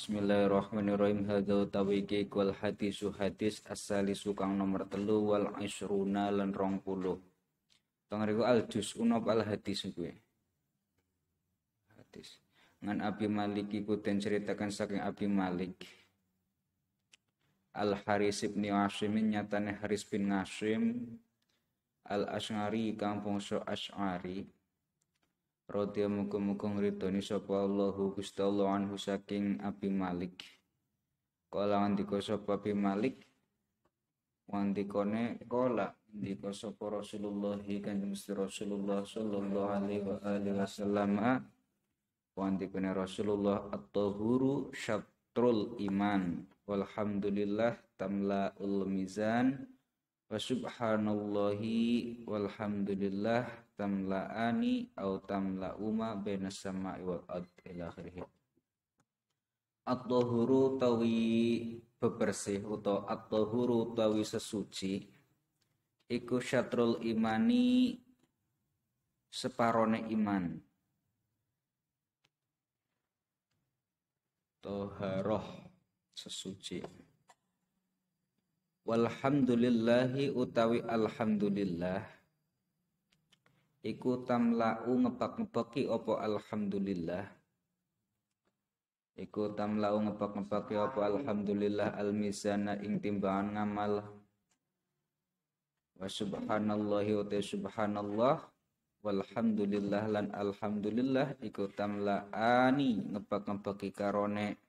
Bismillahirrahmanirrahim Hadza tawiki wal hadisu hadis asali sukang nomor telu Wal isruna lan rong puluh Tengariku al juz unop al hadis gue Hadis Ngan Abi Malik iku dan ceritakan saking Abi Malik Al Haris ibn Asim nyatane Haris bin Asim Al Asyari kampung so Ash'ari Radya muga-muga ngridani sapa Allahu Gusti Allah anhu saking Abi Malik. Kala ngendika sapa Abi Malik ngendikane kala ngendika sapa Rasulullah Kanjeng Gusti Rasulullah sallallahu alaihi wa alihi wasallam ngendikane Rasulullah at-tahuru syatrul iman walhamdulillah tamlaul mizan wa subhanallahi walhamdulillah tamla'ani au tamla'uma baina sama'i wal ard ila akhirih at-tahuru tawi bebersih atau at-tahuru tawi sesuci iku syatrul imani separone iman toharoh sesuci walhamdulillahi utawi alhamdulillah iku tamlau ngepak-ngepaki opo alhamdulillah iku tamlau ngepak-ngepaki opo alhamdulillah almisana ing timbangan ngamal wa subhanallah wa subhanallah walhamdulillah lan alhamdulillah iku tamlaani ngepak-ngepaki karone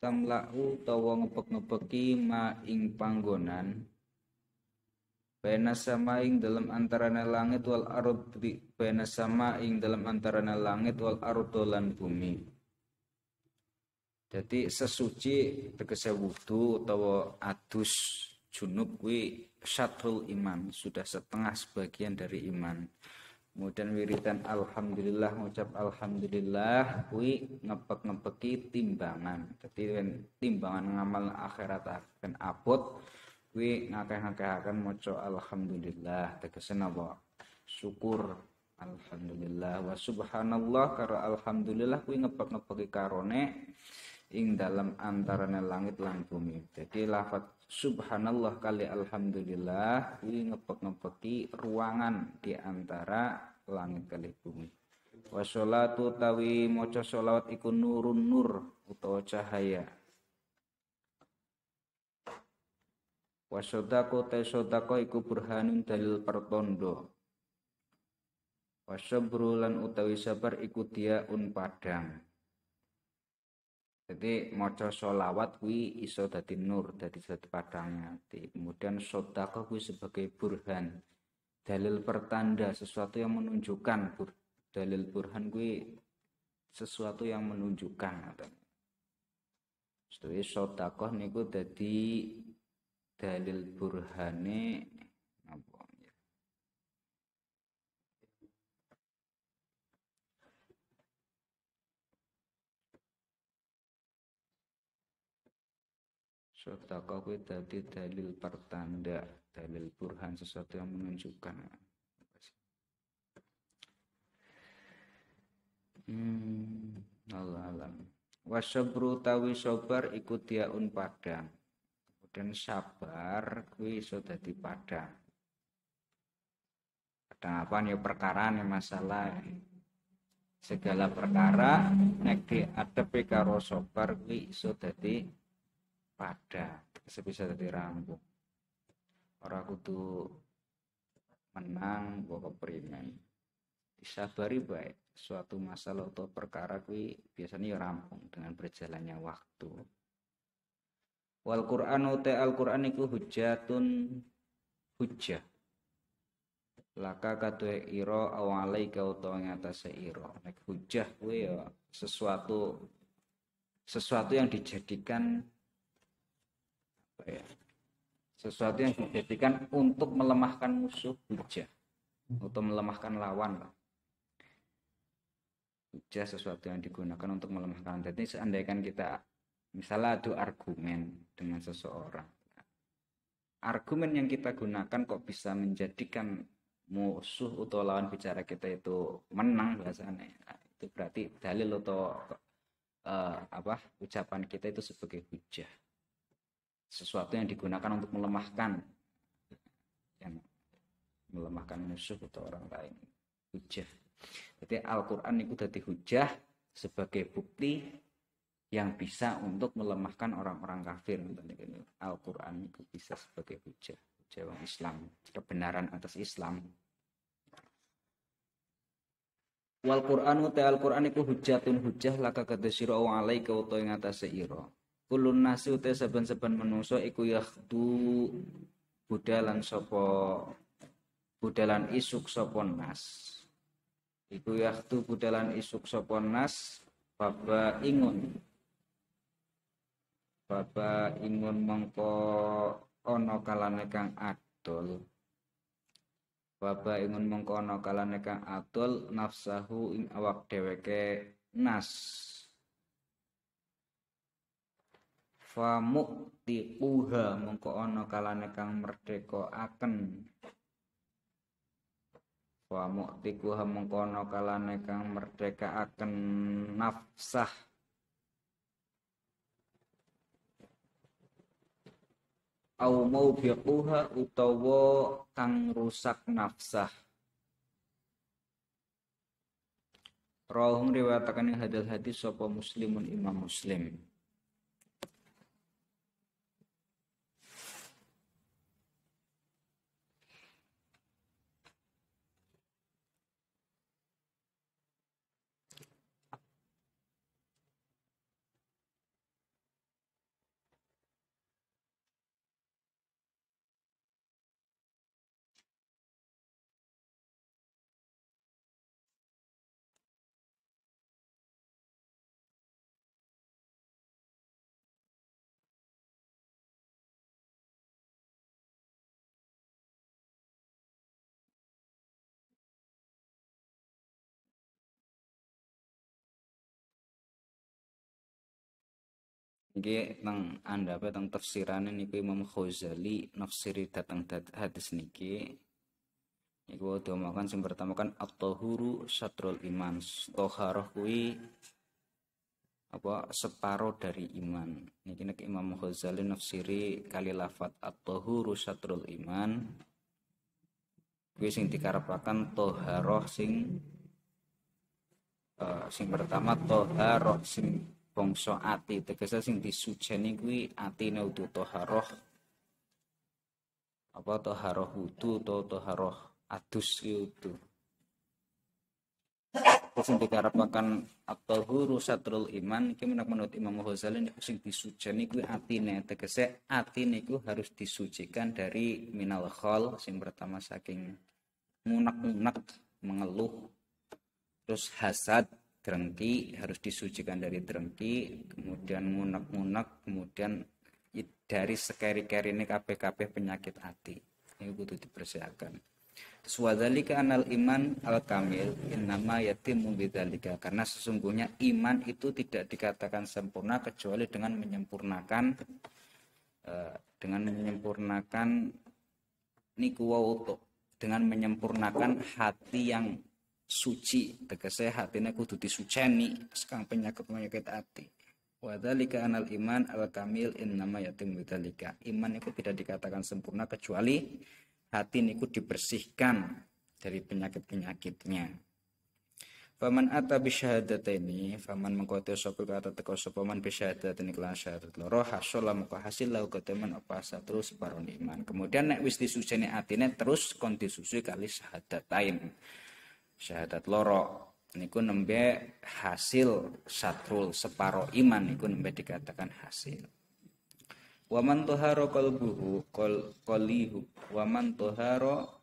tamlau tawa ngepak ngepeki ma ing panggonan Baina samaing dalam antara langit wal arut Baina ing dalam antara langit wal ardo lan bumi Jadi sesuci tegese wudhu utawa adus junub kuwi syatul iman sudah setengah sebagian dari iman kemudian wiridan alhamdulillah ngucap alhamdulillah kuwi ngepek-ngepeki timbangan jadi kan timbangan ngamal akhirat akan abot kuwi ngakeh-ngakehaken maca alhamdulillah tegese napa syukur alhamdulillah wa subhanallah karo alhamdulillah kuwi ngepek-ngepeki karone ing dalam antarane langit lan bumi jadi lafat subhanallah kali alhamdulillah kuwi ngepek-ngepeki ruangan di antara langit kali bumi wa sholatu tawi maca sholawat iku nurun nur utawa cahaya Wasodako te sodako iku burhanun dalil pertondo. Wasobru lan utawi sabar iku dia un padang. Jadi moco solawat wi iso dadi nur, dadi dadi padangnya. Kemudian sodako kuwi sebagai burhan, dalil pertanda sesuatu yang menunjukkan bur, dalil burhan wi sesuatu yang menunjukkan. Jadi sodako niku dadi dalil burhani, napa Sodako kau tadi dalil pertanda, dalil burhan sesuatu yang menunjukkan. Hmm, Allah alam. Wasabru tawi sobar ikut diaun padang dan sabar kuwi iso dadi padang padang apa nih perkara nih masalah segala perkara nek diadepi karo sabar kuwi iso dadi padang bisa dadi rampung ora kudu menang mbok keprimen disabari baik suatu masalah atau perkara kuwi biasanya rampung dengan berjalannya waktu wal Qur'anu te al Qur'an iku hujatun hujah, laka katue iro awalai kau tau ngatasi iro nek hujah kue ya sesuatu sesuatu yang dijadikan ya sesuatu yang dijadikan untuk melemahkan musuh hujah untuk melemahkan lawan lah hujah sesuatu yang digunakan untuk melemahkan jadi seandainya kan kita Misalnya ada argumen dengan seseorang. Argumen yang kita gunakan kok bisa menjadikan musuh atau lawan bicara kita itu menang bahasanya. Nah, itu berarti dalil atau uh, apa ucapan kita itu sebagai hujah. Sesuatu yang digunakan untuk melemahkan yang melemahkan musuh atau orang lain. Hujah. Jadi Al-Qur'an itu dati hujah sebagai bukti yang bisa untuk melemahkan orang-orang kafir Al-Quran itu bisa sebagai hujah hujah Islam kebenaran atas Islam Wal Qur'an uta al Qur'an iku hujatun hujah laka kata sira wa alaika uta ing atase ira. Kulun nasi uta saban-saban menuso iku yakhdu budalan sopo budalan isuk sopo nas. Iku yakhdu budalan isuk sopo nas baba ingun Baba ingun mongko ana kalane kang adol Baba ingun mongko kalane kang adol nafsahu ing awak dheweke nas fa ti mongko ana kalane kang merdeka akan ti muqtiquha mengkono kalane kang merdeka akan nafsah au maubiquha utawa kang rusak nafsah Rawuh yang hadis hadis sapa muslimun imam muslim Niki tentang anda apa e, tentang tafsirannya e niku Imam Khuzali nafsiri datang hadis niki. Niku udah makan sing pertama kan atau huru satrul iman. Toharoh kui apa separo dari iman. Niki nek Imam Khuzali nafsiri kali lafat huru tahuru satrul iman. Kui sing dikarapakan toharoh sing uh, sing pertama toharoh sing bangsa ati tegese sing disuceni kuwi atine utuh taharah apa taharah wudu utawa taharah adus itu terus sing dikarepaken at-tahuru satrul iman iki menak menurut Imam Ghazali nek sing disuceni kuwi atine tegese atine iku harus disucikan dari minal khol sing pertama saking munak-munak mengeluh terus hasad drengki harus disucikan dari drengki kemudian munak munak kemudian dari sekeri-keri ini KPKP penyakit hati ini butuh dipersiapkan terus anal iman al kamil nama yatim mubidalika karena sesungguhnya iman itu tidak dikatakan sempurna kecuali dengan menyempurnakan eh, dengan menyempurnakan niku dengan menyempurnakan hati yang suci tegese hatine kudu disuceni sekang penyakit-penyakit ati wadzalika anal iman al kamil innama yatim wadhalika. Iman itu tidak dikatakan sempurna kecuali hati niku dibersihkan dari penyakit-penyakitnya. Faman ata ini faman mengkoti sapa kata teko sapa man bisyahadataini kelas syahadat loro lah muka hasil lahu teman apa terus baron iman. Kemudian nek wis disuseni atine terus kon disusui kali syahadatain syahadat loro niku nembe hasil satrul separo iman niku nembe dikatakan hasil waman toharo kalbuhu kol kolihu waman toharo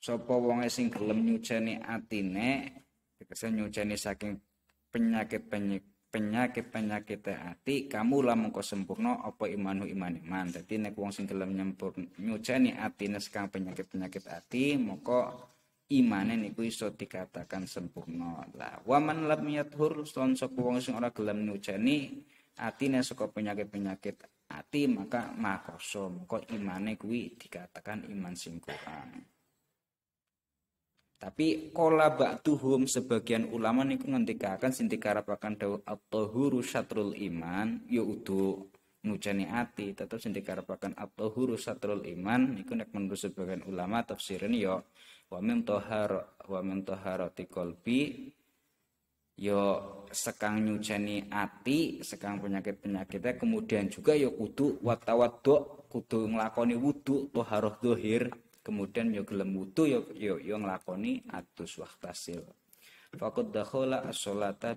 sapa wonge sing gelem nyuceni atine tegese nyuceni saking penyakit penyakit penyakit-penyakit hati kamu lah mengko sempurna apa imanu iman iman dadi nek wong sing gelem nyempur nyuceni atine sekang penyakit-penyakit ati moko imane niku iso dikatakan sempurna lah waman lam yathur son sok wong sing ora gelem nyuceni atine saka penyakit-penyakit ati maka makoso moko imane kuwi dikatakan iman sing kurang tapi kola ba'duhum sebagian ulama niku ngendikaken sing dikarapaken dawuh at-tahuru syatrul iman ya udu ngujani ati tetap sing dikarapaken at-tahuru syatrul iman niku nek menurut sebagian ulama tafsirin yo ya, wa min tahar wa min taharati qalbi yo ya sekang nyujani ati sekang penyakit-penyakitnya kemudian juga yo ya kudu watawadok kudu nglakoni wudu taharoh dohir kemudian yo ya gelem wudu yo ya, yo ya, yo nglakoni atus waktasil Fakut dakhola as-sholata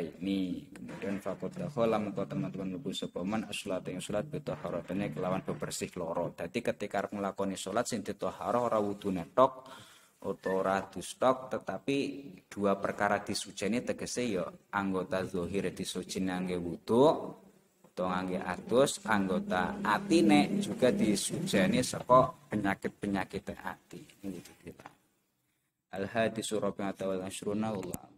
ini. Kemudian fakut dakhola Mengkau teman-teman lubu sepaman As-sholata yang sholat bitoharotaini Kelawan bebersih loro Jadi ketika melakoni sholat Sinti toharo rawudu netok Otora dustok Tetapi dua perkara ini Tegese yo anggota zuhir disuci nangge wudu tongangge atus anggota atine juga disujani saka penyakit-penyakit ati. Al hadis surah atau al ashruna Allah.